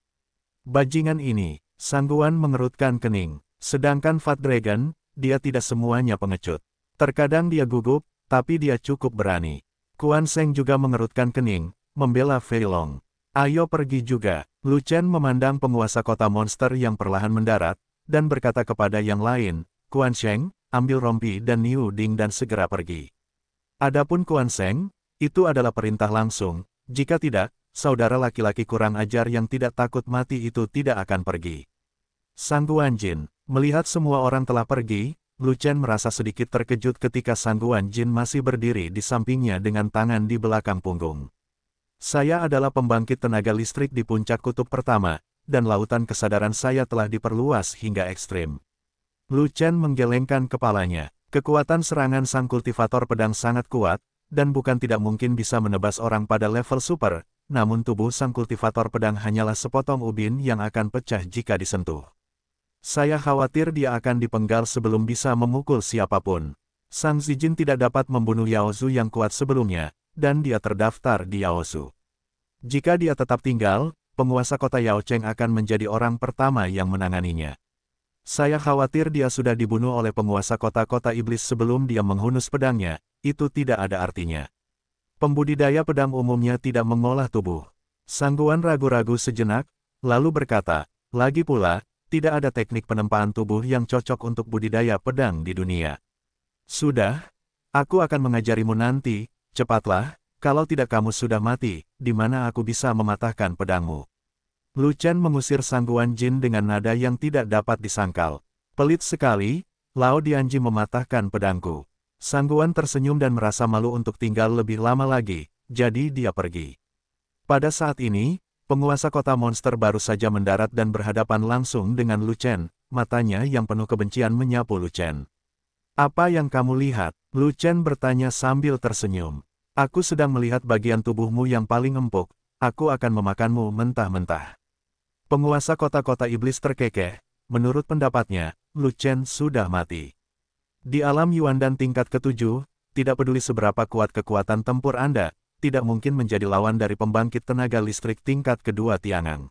Bajingan ini, Sangguan mengerutkan kening, sedangkan Fat Dragon, dia tidak semuanya pengecut. Terkadang dia gugup, tapi dia cukup berani. Kuan Seng juga mengerutkan kening, membela Fei Long. Ayo pergi juga, Lu Chen memandang penguasa kota monster yang perlahan mendarat, dan berkata kepada yang lain, Kuan Sheng, ambil rompi dan Niu Ding dan segera pergi. Adapun Kuan Seng, itu adalah perintah langsung, jika tidak, saudara laki-laki kurang ajar yang tidak takut mati itu tidak akan pergi. Sang guan jin, melihat semua orang telah pergi, Lu Chen merasa sedikit terkejut ketika Sang guan jin masih berdiri di sampingnya dengan tangan di belakang punggung. Saya adalah pembangkit tenaga listrik di puncak kutub pertama, dan lautan kesadaran saya telah diperluas hingga ekstrim. Lu Chen menggelengkan kepalanya. Kekuatan serangan sang kultivator pedang sangat kuat, dan bukan tidak mungkin bisa menebas orang pada level super, namun tubuh sang kultivator pedang hanyalah sepotong ubin yang akan pecah jika disentuh. Saya khawatir dia akan dipenggal sebelum bisa memukul siapapun. Sang Zijin tidak dapat membunuh Yaozu yang kuat sebelumnya, dan dia terdaftar di Yaozu. Jika dia tetap tinggal, penguasa kota Yaocheng akan menjadi orang pertama yang menanganinya. Saya khawatir dia sudah dibunuh oleh penguasa kota-kota iblis sebelum dia menghunus pedangnya, itu tidak ada artinya. Pembudidaya pedang umumnya tidak mengolah tubuh. Sangguan ragu-ragu sejenak, lalu berkata, lagi pula, tidak ada teknik penempaan tubuh yang cocok untuk budidaya pedang di dunia. Sudah, aku akan mengajarimu nanti, cepatlah, kalau tidak kamu sudah mati, di mana aku bisa mematahkan pedangmu. Lu Chen mengusir sangguan jin dengan nada yang tidak dapat disangkal. Pelit sekali, Lao Dianji mematahkan pedangku. Sangguan tersenyum dan merasa malu untuk tinggal lebih lama lagi, jadi dia pergi. Pada saat ini, penguasa kota monster baru saja mendarat dan berhadapan langsung dengan Lu Chen, matanya yang penuh kebencian menyapu Lu Chen. Apa yang kamu lihat? Lu Chen bertanya sambil tersenyum. Aku sedang melihat bagian tubuhmu yang paling empuk, aku akan memakanmu mentah-mentah. Penguasa kota-kota iblis terkekeh, menurut pendapatnya, Lu Chen sudah mati. Di alam Yuan dan tingkat ketujuh, tidak peduli seberapa kuat kekuatan tempur Anda, tidak mungkin menjadi lawan dari pembangkit tenaga listrik tingkat kedua Tiangang.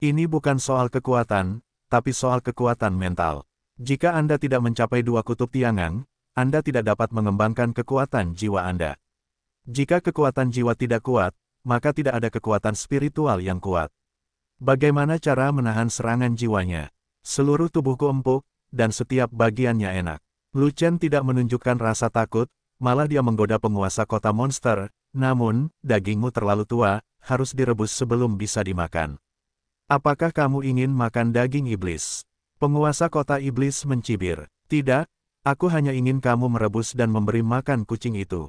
Ini bukan soal kekuatan, tapi soal kekuatan mental. Jika Anda tidak mencapai dua kutub Tiangang, Anda tidak dapat mengembangkan kekuatan jiwa Anda. Jika kekuatan jiwa tidak kuat, maka tidak ada kekuatan spiritual yang kuat. Bagaimana cara menahan serangan jiwanya? Seluruh tubuhku empuk, dan setiap bagiannya enak. Lucen tidak menunjukkan rasa takut, malah dia menggoda penguasa kota monster, namun, dagingmu terlalu tua, harus direbus sebelum bisa dimakan. Apakah kamu ingin makan daging iblis? Penguasa kota iblis mencibir. Tidak, aku hanya ingin kamu merebus dan memberi makan kucing itu.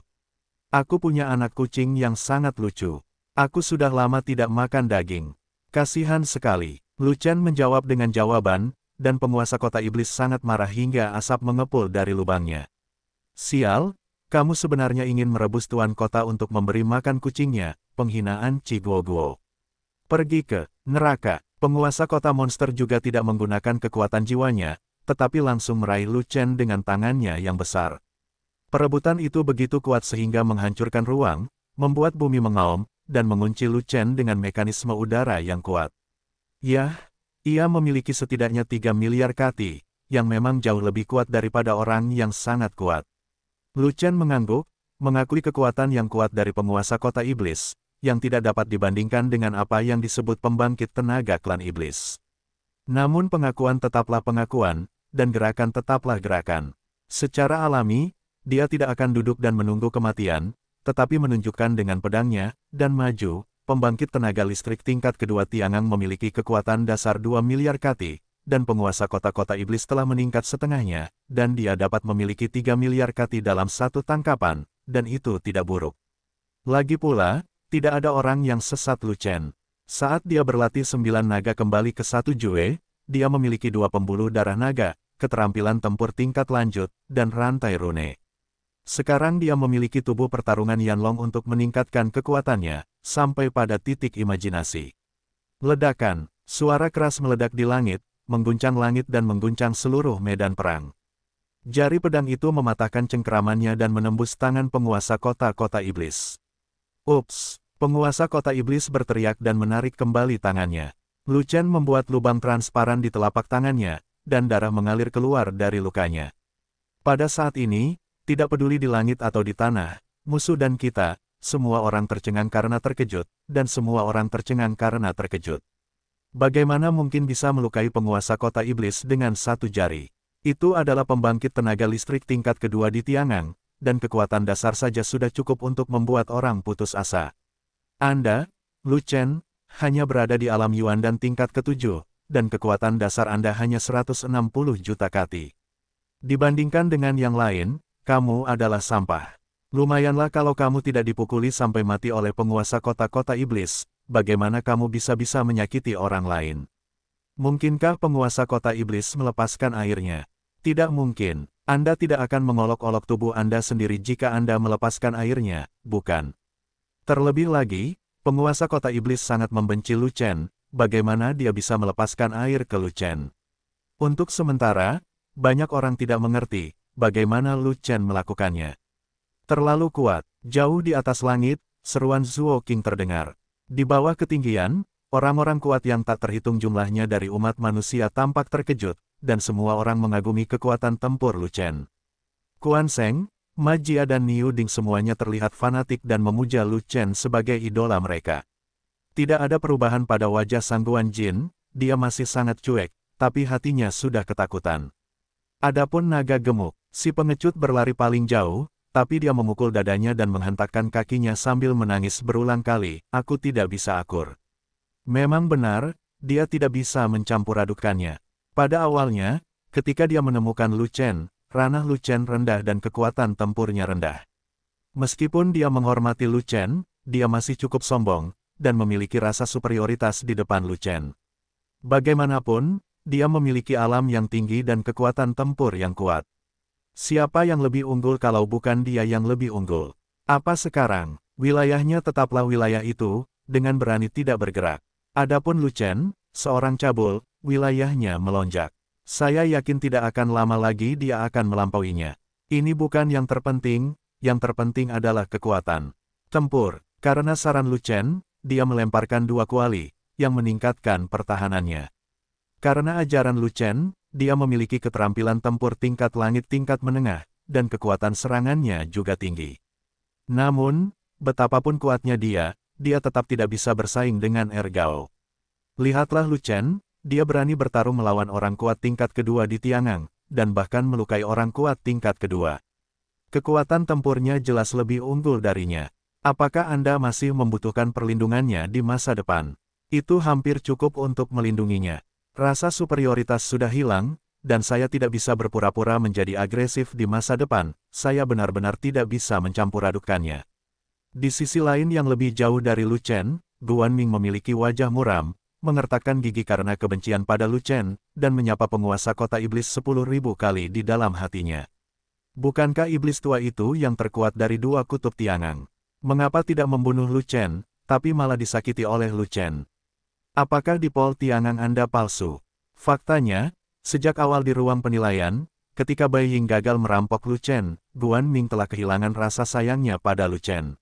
Aku punya anak kucing yang sangat lucu. Aku sudah lama tidak makan daging. Kasihan sekali. Lucian menjawab dengan jawaban, dan penguasa kota iblis sangat marah hingga asap mengepul dari lubangnya. Sial, kamu sebenarnya ingin merebus tuan kota untuk memberi makan kucingnya, penghinaan ciguo Pergi ke neraka, penguasa kota monster juga tidak menggunakan kekuatan jiwanya, tetapi langsung meraih Lucen dengan tangannya yang besar. Perebutan itu begitu kuat sehingga menghancurkan ruang, membuat bumi mengaum, dan mengunci Lu Chen dengan mekanisme udara yang kuat. Yah, ia memiliki setidaknya 3 miliar kati, yang memang jauh lebih kuat daripada orang yang sangat kuat. Lu Chen mengangguk, mengakui kekuatan yang kuat dari penguasa kota iblis, yang tidak dapat dibandingkan dengan apa yang disebut pembangkit tenaga klan iblis. Namun pengakuan tetaplah pengakuan, dan gerakan tetaplah gerakan. Secara alami, dia tidak akan duduk dan menunggu kematian, tetapi menunjukkan dengan pedangnya, dan maju, pembangkit tenaga listrik tingkat kedua Tiangang memiliki kekuatan dasar 2 miliar kati, dan penguasa kota-kota iblis telah meningkat setengahnya, dan dia dapat memiliki 3 miliar kati dalam satu tangkapan, dan itu tidak buruk. Lagi pula, tidak ada orang yang sesat Lu Saat dia berlatih sembilan naga kembali ke satu Jue, dia memiliki dua pembuluh darah naga, keterampilan tempur tingkat lanjut, dan rantai rune. Sekarang dia memiliki tubuh pertarungan Long untuk meningkatkan kekuatannya, sampai pada titik imajinasi. Ledakan, suara keras meledak di langit, mengguncang langit dan mengguncang seluruh medan perang. Jari pedang itu mematahkan cengkeramannya dan menembus tangan penguasa kota-kota iblis. Ups, penguasa kota iblis berteriak dan menarik kembali tangannya. Lucen membuat lubang transparan di telapak tangannya, dan darah mengalir keluar dari lukanya. Pada saat ini, tidak peduli di langit atau di tanah, musuh dan kita, semua orang tercengang karena terkejut, dan semua orang tercengang karena terkejut. Bagaimana mungkin bisa melukai penguasa kota iblis dengan satu jari? Itu adalah pembangkit tenaga listrik tingkat kedua di Tiangang, dan kekuatan dasar saja sudah cukup untuk membuat orang putus asa. Anda, Lu Chen, hanya berada di alam Yuan dan tingkat ketujuh, dan kekuatan dasar Anda hanya 160 juta kati. Dibandingkan dengan yang lain, kamu adalah sampah. Lumayanlah kalau kamu tidak dipukuli sampai mati oleh penguasa kota-kota iblis, bagaimana kamu bisa-bisa menyakiti orang lain? Mungkinkah penguasa kota iblis melepaskan airnya? Tidak mungkin. Anda tidak akan mengolok-olok tubuh Anda sendiri jika Anda melepaskan airnya, bukan? Terlebih lagi, penguasa kota iblis sangat membenci Lucen, bagaimana dia bisa melepaskan air ke Lucen. Untuk sementara, banyak orang tidak mengerti, bagaimana Lu Chen melakukannya. Terlalu kuat, jauh di atas langit, seruan Zuo King terdengar. Di bawah ketinggian, orang-orang kuat yang tak terhitung jumlahnya dari umat manusia tampak terkejut, dan semua orang mengagumi kekuatan tempur Lu Chen. Kuan Seng, Majia, dan Niu Ding semuanya terlihat fanatik dan memuja Lu Chen sebagai idola mereka. Tidak ada perubahan pada wajah Sangguan Jin, dia masih sangat cuek, tapi hatinya sudah ketakutan. Adapun naga gemuk, Si pengecut berlari paling jauh, tapi dia memukul dadanya dan menghentakkan kakinya sambil menangis berulang kali, aku tidak bisa akur. Memang benar, dia tidak bisa mencampur adukannya. Pada awalnya, ketika dia menemukan Lucen, ranah Lucen rendah dan kekuatan tempurnya rendah. Meskipun dia menghormati Lucen, dia masih cukup sombong, dan memiliki rasa superioritas di depan Lucen. Bagaimanapun, dia memiliki alam yang tinggi dan kekuatan tempur yang kuat. Siapa yang lebih unggul kalau bukan dia yang lebih unggul? Apa sekarang? Wilayahnya tetaplah wilayah itu, dengan berani tidak bergerak. Adapun Lucen, seorang cabul, wilayahnya melonjak. Saya yakin tidak akan lama lagi dia akan melampauinya. Ini bukan yang terpenting, yang terpenting adalah kekuatan. Tempur, karena saran Lucen, dia melemparkan dua kuali, yang meningkatkan pertahanannya. Karena ajaran Lucen, dia memiliki keterampilan tempur tingkat langit tingkat menengah, dan kekuatan serangannya juga tinggi. Namun, betapapun kuatnya dia, dia tetap tidak bisa bersaing dengan Ergao. Lihatlah Luchen, dia berani bertarung melawan orang kuat tingkat kedua di Tiangang, dan bahkan melukai orang kuat tingkat kedua. Kekuatan tempurnya jelas lebih unggul darinya. Apakah Anda masih membutuhkan perlindungannya di masa depan? Itu hampir cukup untuk melindunginya. Rasa superioritas sudah hilang, dan saya tidak bisa berpura-pura menjadi agresif di masa depan, saya benar-benar tidak bisa mencampur adukannya. Di sisi lain yang lebih jauh dari Lu Chen, Guan Ming memiliki wajah muram, mengertakkan gigi karena kebencian pada Lu Chen, dan menyapa penguasa kota iblis sepuluh ribu kali di dalam hatinya. Bukankah iblis tua itu yang terkuat dari dua kutub Tiangang? Mengapa tidak membunuh Lu Chen, tapi malah disakiti oleh Lu Chen? Apakah di pol Tiangan Anda palsu? Faktanya, sejak awal di ruang penilaian, ketika Bai Ying gagal merampok Lu Chen, Guan Ming telah kehilangan rasa sayangnya pada Lu Chen.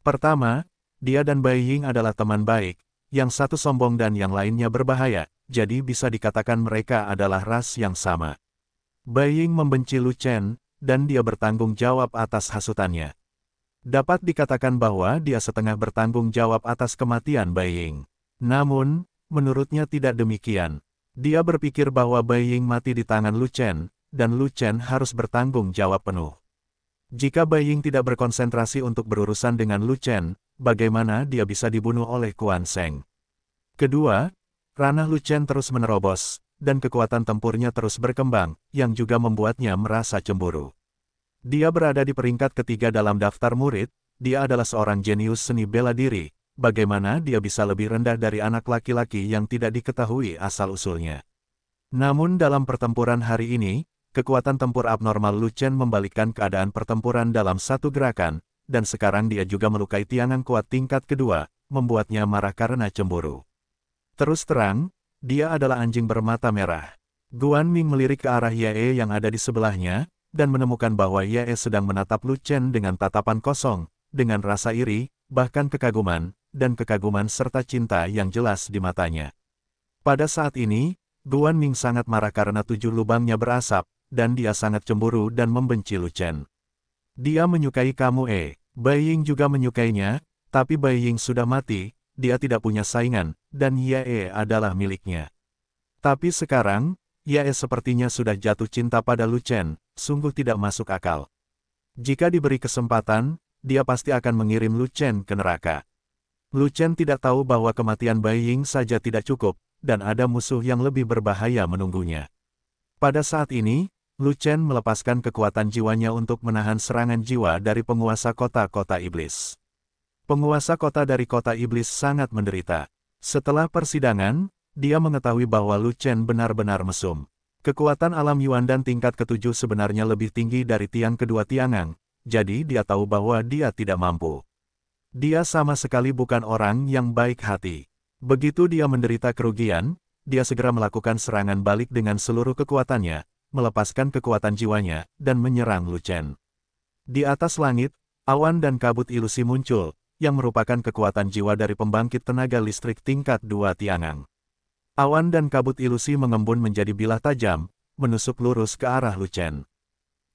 Pertama, dia dan Bai Ying adalah teman baik, yang satu sombong dan yang lainnya berbahaya, jadi bisa dikatakan mereka adalah ras yang sama. Bai Ying membenci Lu Chen, dan dia bertanggung jawab atas hasutannya. Dapat dikatakan bahwa dia setengah bertanggung jawab atas kematian Bai Ying. Namun, menurutnya tidak demikian. Dia berpikir bahwa Bai Ying mati di tangan Lu Chen, dan Lu Chen harus bertanggung jawab penuh. Jika Bai Ying tidak berkonsentrasi untuk berurusan dengan Lu Chen, bagaimana dia bisa dibunuh oleh Kuan Seng? Kedua, ranah Lu Chen terus menerobos, dan kekuatan tempurnya terus berkembang, yang juga membuatnya merasa cemburu. Dia berada di peringkat ketiga dalam daftar murid, dia adalah seorang jenius seni bela diri, bagaimana dia bisa lebih rendah dari anak laki-laki yang tidak diketahui asal-usulnya. Namun dalam pertempuran hari ini, kekuatan tempur abnormal Lu Chen membalikkan keadaan pertempuran dalam satu gerakan, dan sekarang dia juga melukai Tiangang kuat tingkat kedua, membuatnya marah karena cemburu. Terus terang, dia adalah anjing bermata merah. Guan Ming melirik ke arah Ye yang ada di sebelahnya, dan menemukan bahwa Ye sedang menatap Lu Chen dengan tatapan kosong, dengan rasa iri, bahkan kekaguman, dan kekaguman serta cinta yang jelas di matanya. Pada saat ini, Guan Ming sangat marah karena tujuh lubangnya berasap, dan dia sangat cemburu dan membenci Lu Chen. Dia menyukai kamu eh, Bai Ying juga menyukainya, tapi Bai Ying sudah mati, dia tidak punya saingan, dan e adalah miliknya. Tapi sekarang, e sepertinya sudah jatuh cinta pada Lu Chen, sungguh tidak masuk akal. Jika diberi kesempatan, dia pasti akan mengirim Lu Chen ke neraka. Lu Chen tidak tahu bahwa kematian Bai Ying saja tidak cukup, dan ada musuh yang lebih berbahaya menunggunya. Pada saat ini, Lu Chen melepaskan kekuatan jiwanya untuk menahan serangan jiwa dari penguasa kota-kota iblis. Penguasa kota dari kota iblis sangat menderita. Setelah persidangan, dia mengetahui bahwa Lu Chen benar-benar mesum. Kekuatan alam Yuan dan tingkat ketujuh sebenarnya lebih tinggi dari tiang kedua tiangang, jadi dia tahu bahwa dia tidak mampu. Dia sama sekali bukan orang yang baik hati. Begitu dia menderita kerugian, dia segera melakukan serangan balik dengan seluruh kekuatannya, melepaskan kekuatan jiwanya, dan menyerang Luchen. Di atas langit, awan dan kabut ilusi muncul, yang merupakan kekuatan jiwa dari pembangkit tenaga listrik tingkat dua Tiangang. Awan dan kabut ilusi mengembun menjadi bilah tajam, menusuk lurus ke arah Luchen.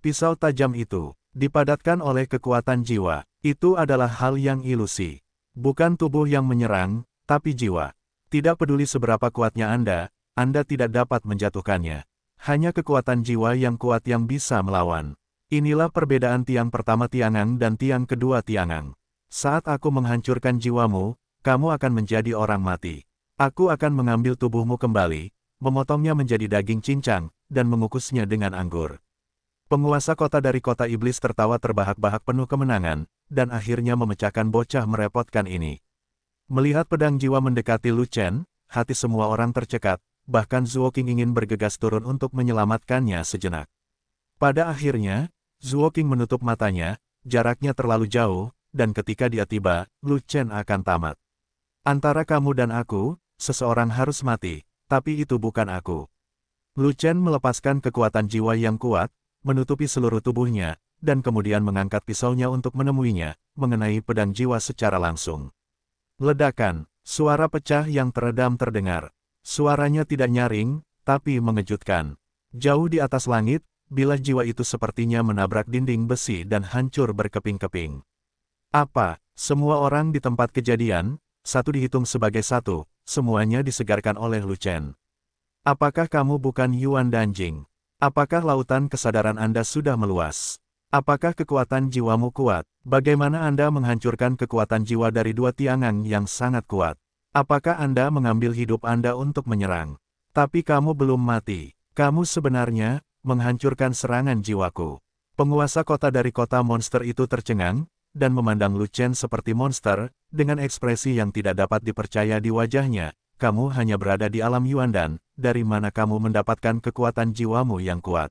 Pisau tajam itu, dipadatkan oleh kekuatan jiwa, itu adalah hal yang ilusi. Bukan tubuh yang menyerang, tapi jiwa. Tidak peduli seberapa kuatnya Anda, Anda tidak dapat menjatuhkannya. Hanya kekuatan jiwa yang kuat yang bisa melawan. Inilah perbedaan tiang pertama Tiangang dan tiang kedua Tiangang. Saat aku menghancurkan jiwamu, kamu akan menjadi orang mati. Aku akan mengambil tubuhmu kembali, memotongnya menjadi daging cincang, dan mengukusnya dengan anggur. Penguasa kota dari kota iblis tertawa terbahak-bahak penuh kemenangan, dan akhirnya memecahkan bocah merepotkan ini. Melihat pedang jiwa mendekati Lu Chen, hati semua orang tercekat, bahkan Zuo King ingin bergegas turun untuk menyelamatkannya sejenak. Pada akhirnya, Zuo King menutup matanya, jaraknya terlalu jauh, dan ketika dia tiba, Lu Chen akan tamat. Antara kamu dan aku, seseorang harus mati, tapi itu bukan aku. Lu Chen melepaskan kekuatan jiwa yang kuat, menutupi seluruh tubuhnya, dan kemudian mengangkat pisaunya untuk menemuinya, mengenai pedang jiwa secara langsung. Ledakan, suara pecah yang teredam terdengar. Suaranya tidak nyaring, tapi mengejutkan. Jauh di atas langit, bila jiwa itu sepertinya menabrak dinding besi dan hancur berkeping-keping. Apa, semua orang di tempat kejadian, satu dihitung sebagai satu, semuanya disegarkan oleh Lucen. Apakah kamu bukan Yuan Danjing? Apakah lautan kesadaran Anda sudah meluas? Apakah kekuatan jiwamu kuat? Bagaimana Anda menghancurkan kekuatan jiwa dari dua tiangan yang sangat kuat? Apakah Anda mengambil hidup Anda untuk menyerang? Tapi kamu belum mati. Kamu sebenarnya menghancurkan serangan jiwaku. Penguasa kota dari kota monster itu tercengang, dan memandang Lucen seperti monster, dengan ekspresi yang tidak dapat dipercaya di wajahnya. Kamu hanya berada di alam Yuan dan dari mana kamu mendapatkan kekuatan jiwamu yang kuat?